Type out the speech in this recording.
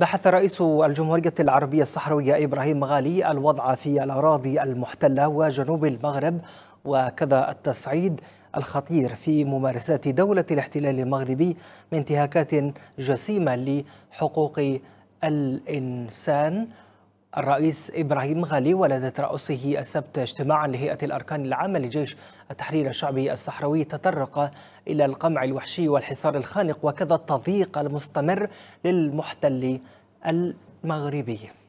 بحث رئيس الجمهورية العربية الصحراوية إبراهيم غالي الوضع في الأراضي المحتلة وجنوب المغرب وكذا التصعيد الخطير في ممارسات دولة الاحتلال المغربي من انتهاكات جسيمة لحقوق الإنسان الرئيس إبراهيم غالي ولد رأسه السبت اجتماعا لهيئة الأركان العامة لجيش التحرير الشعبي الصحراوي تطرق إلى القمع الوحشي والحصار الخانق وكذا التضييق المستمر للمحتل المغربي